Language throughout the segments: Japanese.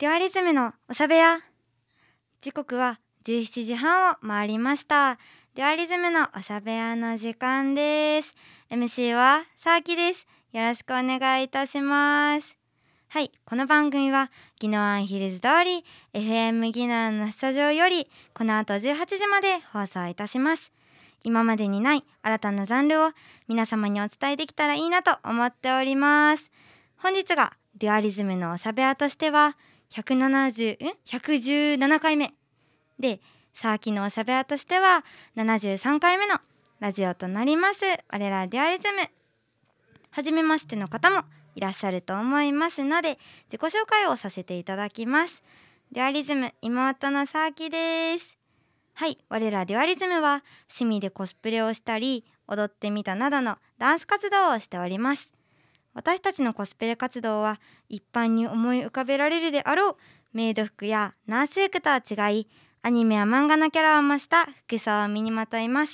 デュアリズムのおしゃべや時刻は17時半を回りましたデュアリズムのおしゃべやの時間です MC はさあきですよろしくお願いいたしますはい、この番組はギノアンヒルズ通り FM ギノアンのスタジオよりこの後18時まで放送いたします今までにない新たなジャンルを皆様にお伝えできたらいいなと思っております本日がデュアリズムのおしゃべやとしては170ん117回目でさあ昨日しゃべらとしては73回目のラジオとなります我らデュアリズム初めましての方もいらっしゃると思いますので自己紹介をさせていただきますデュアリズム妹のさあきですはい我らデュアリズムは趣味でコスプレをしたり踊ってみたなどのダンス活動をしております私たちのコスプレ活動は一般に思い浮かべられるであろうメイド服やナース服とは違いアニメや漫画のキャラを増した服装を身にまといます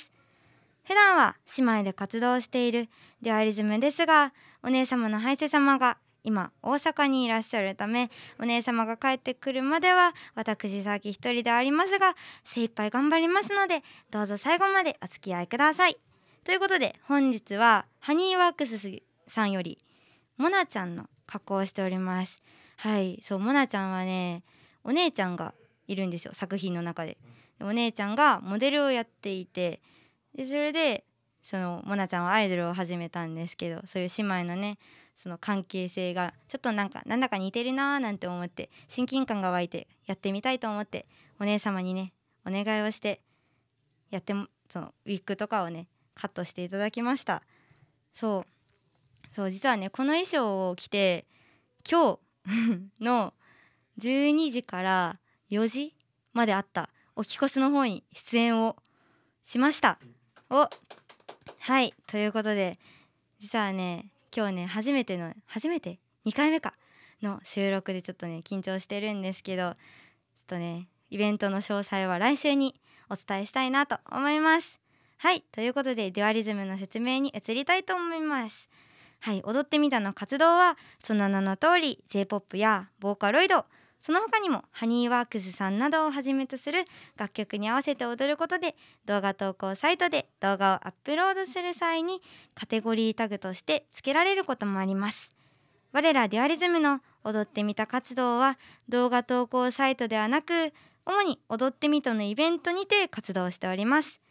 普段は姉妹で活動しているデュアリズムですがお姉様のハイセ様が今大阪にいらっしゃるためお姉様が帰ってくるまでは私さき一人でありますが精一杯頑張りますのでどうぞ最後までお付き合いくださいということで本日はハニーワークスさんよりモナちゃんの加工をしておりますはいそうモナちゃんはねお姉ちゃんがいるんですよ作品の中でお姉ちゃんがモデルをやっていてでそれでそのモナちゃんはアイドルを始めたんですけどそういう姉妹のねその関係性がちょっとなんかなんだか似てるなーなんて思って親近感が湧いてやってみたいと思ってお姉様にねお願いをしてやってもそのウィッグとかをねカットしていただきましたそうそう実はねこの衣装を着て今日 の12時から4時まであったおきこすの方に出演をしましたおはいということで実はね今日ね初めての初めて2回目かの収録でちょっとね緊張してるんですけどちょっとねイベントの詳細は来週にお伝えしたいなと思いますはいということでデュアリズムの説明に移りたいと思いますはい、踊ってみたの活動はその名の通り J-POP やボーカロイドその他にもハニーワークスさんなどをはじめとする楽曲に合わせて踊ることで動画投稿サイトで動画をアップロードする際にカテゴリータグとして付けられることもあります我らデュアリズムの踊ってみた活動は動画投稿サイトではなく主に踊ってみたのイベントにて活動しております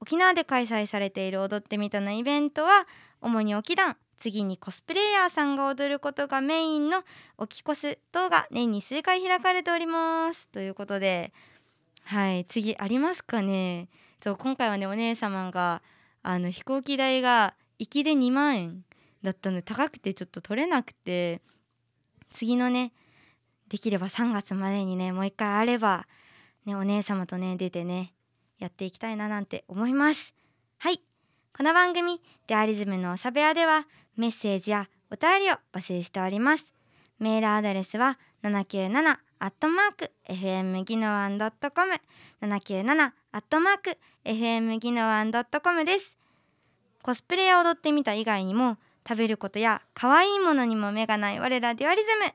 沖縄で開催されている踊ってみたのイベントは主に沖団次にコスプレイヤーさんが踊ることがメインのオキコス動画年に数回開かれておりますということではい次ありますかねそう今回はねお姉様があの飛行機代が行きで2万円だったので高くてちょっと取れなくて次のねできれば3月までにねもう一回あればねお姉様とね出てねやっていきたいななんて思いますはいこの番組「デアリズムのおしゃべではメッセージやお便りを募集しておりますメールアドレスは797アットマーク FM ギノワンドットコム797アットマーク FM ギノワンドットコムですコスプレを踊ってみた以外にも食べることや可愛いものにも目がない我らデュアリズム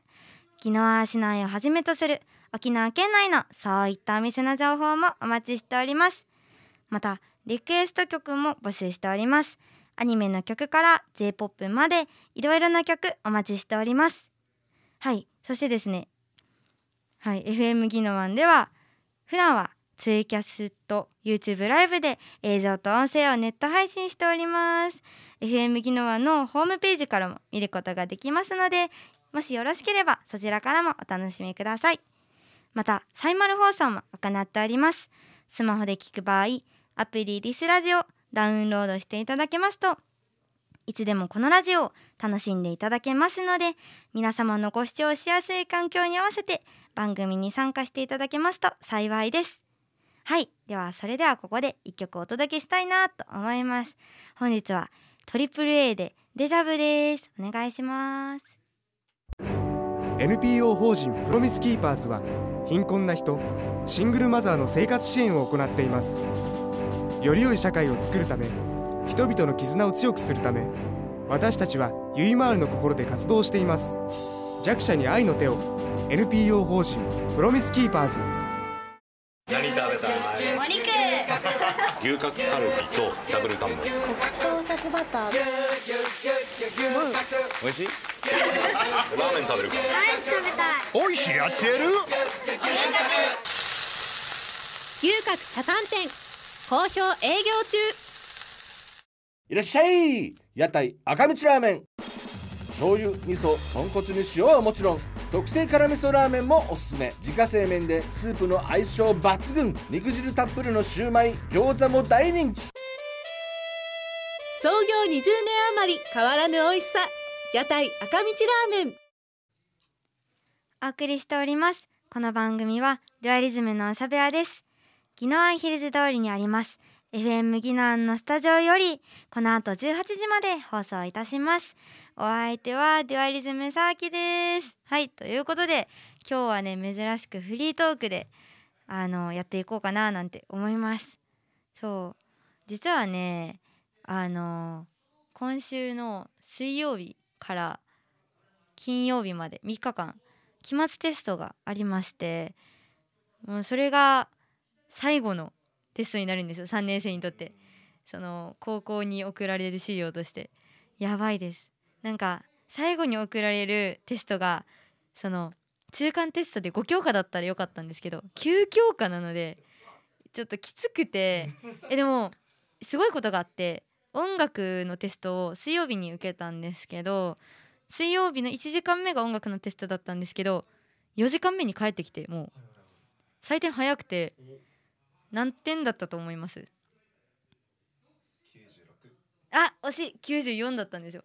宜野湾市内をはじめとする沖縄県内のそういったお店の情報もお待ちしておりますまたリクエスト曲も募集しておりますアニメの曲から J-POP までいろいろな曲お待ちしております。はい、そしてですね、はい、FM 技能ンでは普段はツイキャスと YouTube ライブで映像と音声をネット配信しております。FM 技能ンのホームページからも見ることができますので、もしよろしければそちらからもお楽しみください。また、サイマル放送も行っております。スマホで聞く場合、アプリリスラジオ、ダウンロードしていただけますといつでもこのラジオを楽しんでいただけますので皆様のご視聴しやすい環境に合わせて番組に参加していただけますと幸いですはいではそれではここで一曲お届けしたいなと思います本日は AAA でデジャブですお願いします NPO 法人プロミスキーパーズは貧困な人シングルマザーの生活支援を行っていますより良い社会を作るため人々の絆を強くするため私たちはゆいまーるの心で活動しています弱者に愛の手を NPO 法人プロミスキーパーズ何食べたいお肉牛角カルビとダブルタンモリ黒糖さバター美味しいラーメン食べるかライス食べたい美味しいやってる牛角牛角茶炭店好評営業中いらっしゃい屋台赤道ラーメン醤油味噌豚骨に塩はもちろん特製辛味噌ラーメンもおすすめ自家製麺でスープの相性抜群肉汁たっぷりのシューマイ餃子も大人気創業20年余り変わらぬ美味しさ屋台赤道ラーメンお送りしておりますこの番組はデュアリズムのおしゃべです宜野湾ヒルズ通りにあります FM 宜野ンのスタジオよりこの後18時まで放送いたしますお相手はデュアリズムサーキですはいということで今日はね珍しくフリートークであのやっていこうかななんて思いますそう実はねあの今週の水曜日から金曜日まで3日間期末テストがありましてもうそれが最後のテストになるんですよ3年生にとってその高校に送られる資料としてやばいですなんか最後に送られるテストがその中間テストで5教科だったらよかったんですけど9教科なのでちょっときつくてえでもすごいことがあって音楽のテストを水曜日に受けたんですけど水曜日の1時間目が音楽のテストだったんですけど4時間目に帰ってきてもう採点早くて何点だったと思います 96? あ惜しい94だったんですよ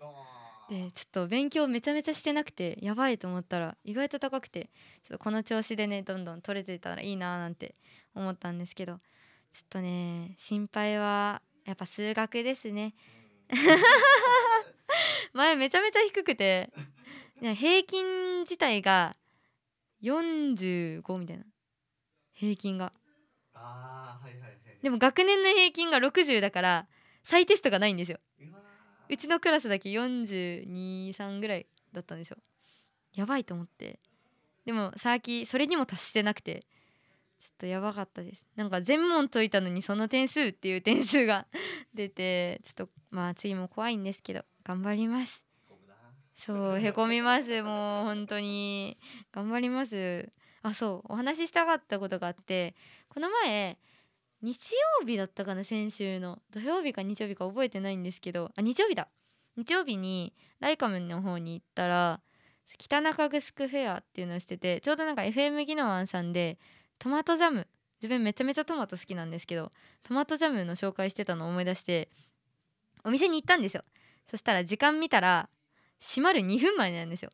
でちょっと勉強めちゃめちゃしてなくてやばいと思ったら意外と高くてちょっとこの調子でねどんどん取れてたらいいなーなんて思ったんですけどちょっとね心配はやっぱ数学ですね 前めちゃめちゃ低くて平均自体が45みたいな平均がでも学年の平均が60だから再テストがないんですようちのクラスだけ423ぐらいだったんですよやばいと思ってでもさっきそれにも達してなくてちょっとやばかったですなんか全問解いたのにその点数っていう点数が 出てちょっとまあ次も怖いんですけど頑張りますそうへこみますもう本当に頑張りますあそうお話ししたかったことがあってこの前日曜日だったかな先週の土曜日か日曜日か覚えてないんですけどあ日曜日だ日曜日にライカムの方に行ったら北中城フェアっていうのをしててちょうどなんか FM 技能案さんでトマトジャム自分めちゃめちゃトマト好きなんですけどトマトジャムの紹介してたのを思い出してお店に行ったんですよそしたら時間見たら閉まる2分前なんですよ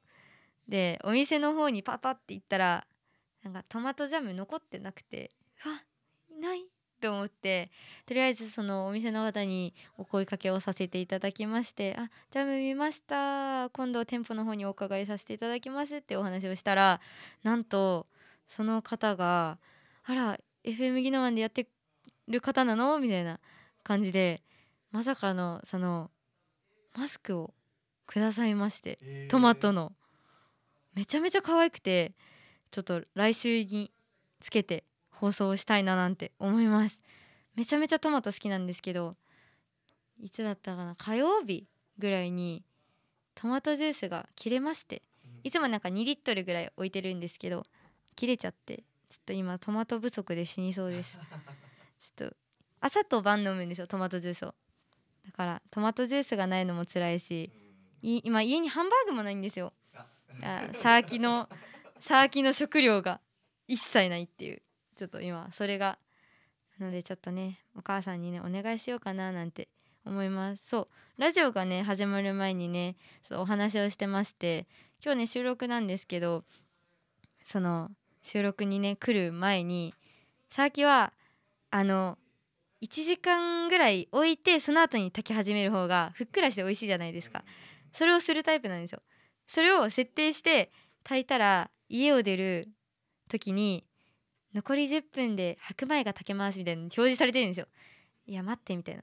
でお店の方にパパって行ったらなんかトマトジャム残ってなくてないと思ってとりあえずそのお店の方にお声かけをさせていただきまして「あジャム見ました今度店舗の方にお伺いさせていただきます」ってお話をしたらなんとその方が「あら FM ギノワンでやってる方なの?」みたいな感じでまさかのそのマスクをくださいまして、えー、トマトのめちゃめちゃ可愛くてちょっと来週につけて放送をしたいななんて思いますめちゃめちゃトマト好きなんですけどいつだったかな火曜日ぐらいにトマトジュースが切れましていつもなんか2リットルぐらい置いてるんですけど切れちゃってちょっと今トマト不足で死にそうです ちょっと朝と晩飲むんですよトマトジュースをだからトマトジュースがないのも辛いしい今家にハンバーグもないんですよあサーキのサーキの食料が一切ないっていうちょっと今それがなのでちょっとねお母さんにねお願いしようかななんて思いますそうラジオがね始まる前にねちょっとお話をしてまして今日ね収録なんですけどその収録にね来る前にさっきはあの1時間ぐらい置いてその後に炊き始める方がふっくらして美味しいじゃないですかそれをするタイプなんですよそれを設定して炊いたら家を出る時に残り10分で白米が炊けますみたいな表示されてるんですよ。いや待ってみたいな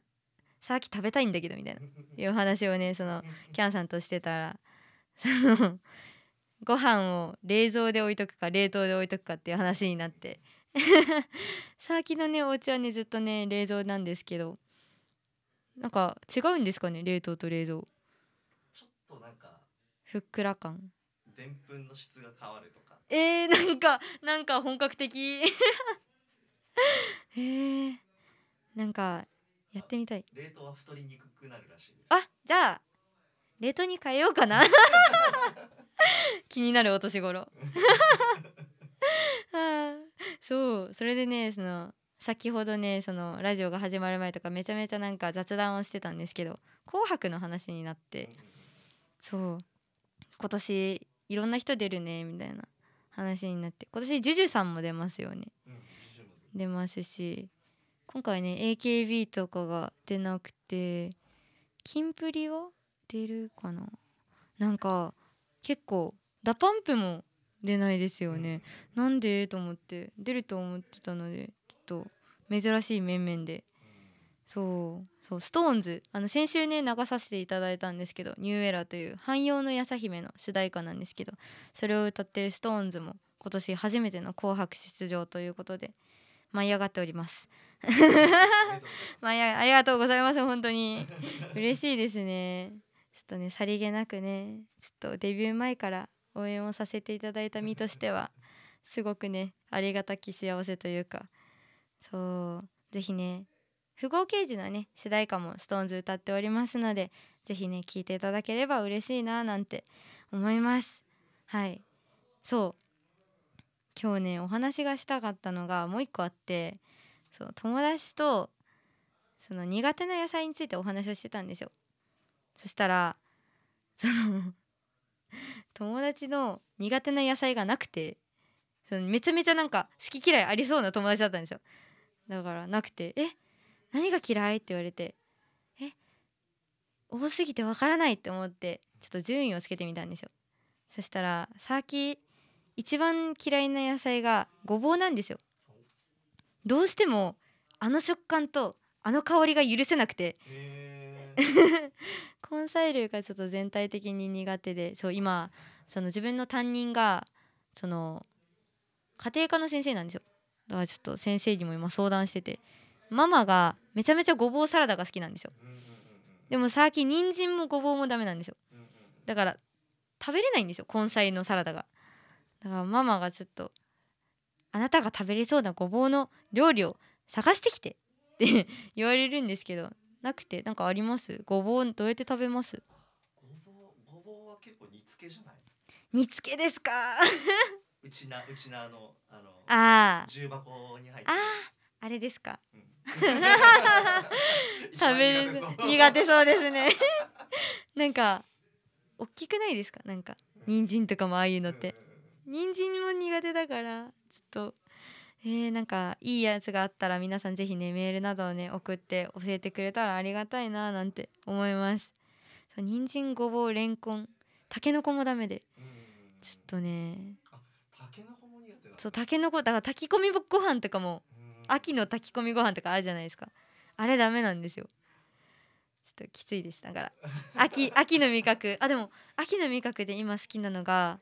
さっき食べたいんだけどみたいな いうお話をねそのキャンさんとしてたらそのご飯を冷蔵で置いとくか冷凍で置いとくかっていう話になって さっきのねお家はねずっとね冷蔵なんですけどなんか違うんですかね冷凍と冷蔵ちょっとなんかふっくら感でんぷんの質が変わるとかえー、なんかなんか本格的えー、なんかやってみたい冷凍は太りにくくなるらしいですあじゃあ冷凍に変えようかな気になるお年頃そうそれでねその先ほどねそのラジオが始まる前とかめちゃめちゃなんか雑談をしてたんですけど「紅白」の話になって、そう今年いろんな人出るねみたいな話になって今年 JUJU さんも出ますよね、うん、出ますし今回ね AKB とかが出なくてキンプリは出るかななんか結構ダパンプも出ないですよね、うん、なんでと思って出ると思ってたのでちょっと珍しい面々でそうそう SixTONES あの先週ね流させていただいたんですけど「ニューエラという汎用のやさ姫の主題歌なんですけどそれを歌ってる SixTONES も今年初めての「紅白」出場ということで舞い上がっております。舞い上がありがとうございます本当に嬉しいですね。ちょっとねさりげなくねちょっとデビュー前から応援をさせていただいた身としてはすごくねありがたき幸せというかそうぜひね不合刑事のね主題歌も SixTONES 歌っておりますのでぜひね聴いていただければ嬉しいななんて思いますはいそう今日ねお話がしたかったのがもう一個あってそう友達とその苦手な野菜についてお話をしてたんですよそしたらその友達の苦手な野菜がなくてそのめちゃめちゃなんか好き嫌いありそうな友達だったんですよだからなくてえ何が嫌い?」って言われて「え多すぎてわからない」って思ってちょっと順位をつけてみたんですよそしたらサーキ一番嫌いな野菜がごぼうなんですよどうしてもあの食感とあの香りが許せなくて、えー、根菜類がちょっと全体的に苦手でそう今その自分の担任がその家庭科の先生なんですよだからちょっと先生にも今相談しててママがめちゃめちゃごぼうサラダが好きなんですよでも最近人参もごぼうもダメなんですよだから食べれないんですよ根菜のサラダがだからママがちょっとあなたが食べれそうなごぼうの料理を探してきてって言われるんですけどなくてなんかありますごぼうどうやって食べますごぼうは結構煮つけじゃない煮つけですか うちなうちなあのあのあ重箱に入ってああれですか、うん、食べ苦手そうですね なんか大きくないですかなんか人参とかもああいうのって人参も苦手だからちょっとえー、なんかいいやつがあったら皆さん是非ねメールなどをね送って教えてくれたらありがたいななんて思います人参ごぼうれんこんたけのこもダメでちょっとねそうたけのこだから炊き込みご飯とかも秋の炊き込みご飯とかあるじゃないですかあれダメなんですよちょっときついですだから秋 秋の味覚あでも秋の味覚で今好きなのが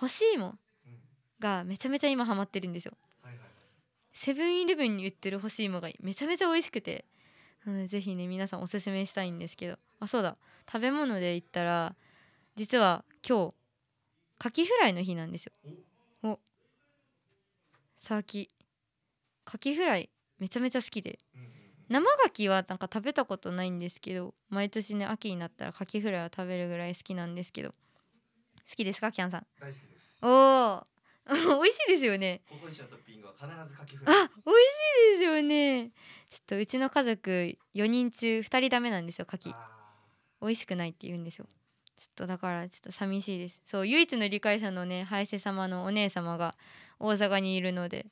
欲しいもがめちゃめちゃ今ハマってるんですよセブンイレブンに売ってる干し芋がめちゃめちゃ美味しくてうん、でぜひね皆さんおすすめしたいんですけどあそうだ食べ物で言ったら実は今日カキフライの日なんですよおさっきカキフライめちゃめちゃ好きで、生牡蠣はなんか食べたことないんですけど毎年ね秋になったらカキフライは食べるぐらい好きなんですけど好きですかキャンさん大好きですおお 美味しいですよねココイチのトッピングは必ずカキフライあ美味しいですよねちょっとうちの家族4人中2人ダメなんですよカキ美味しくないって言うんですよちょっとだからちょっと寂しいですそう唯一の理解者のねハイセ様のお姉様が大阪にいるので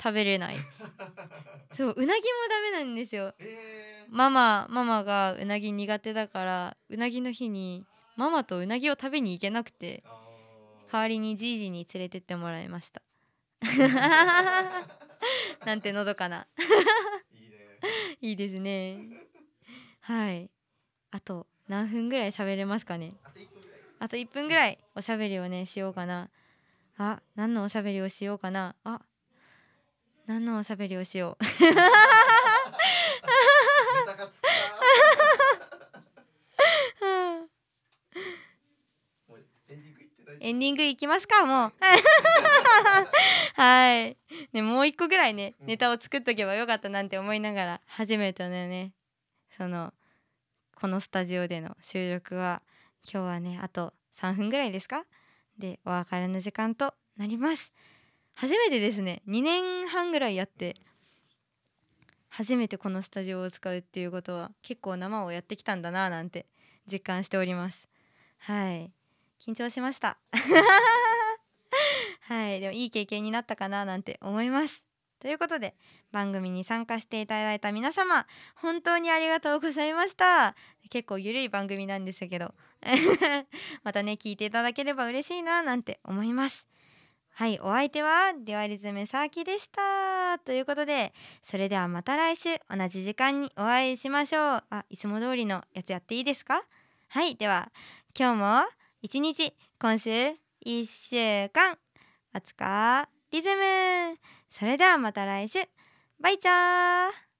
食べれない そううなぎもダメなんですよ、えー、ママママがうなぎ苦手だからうなぎの日にママとうなぎを食べに行けなくて代わりにじいじに連れてってもらいました なんてのどかな いいですねはいあと何分ぐらい喋れますかねあと1分ぐらいおしゃべりをねしようかなあ何のおしゃべりをしようかなあ何のおしゃべりをしようエンディングいきますかもうはいねもう一個ぐらいねネタを作っとけばよかったなんて思いながら初めてのねそのこのスタジオでの収録は今日はねあと3分ぐらいですかでお別れの時間となります。初めてですね2年半ぐらいやって初めてこのスタジオを使うっていうことは結構生をやってきたんだななんて実感しておりますはい緊張しました はいでもいい経験になったかななんて思いますということで番組に参加していただいた皆様本当にありがとうございました結構ゆるい番組なんですけど またね聞いていただければ嬉しいななんて思いますはいお相手はデュアリズムサーキでしたということでそれではまた来週同じ時間にお会いしましょうあいつも通りのやつやっていいですかはいでは今日も一日今週1週間あつかリズムそれではまた来週バイチャー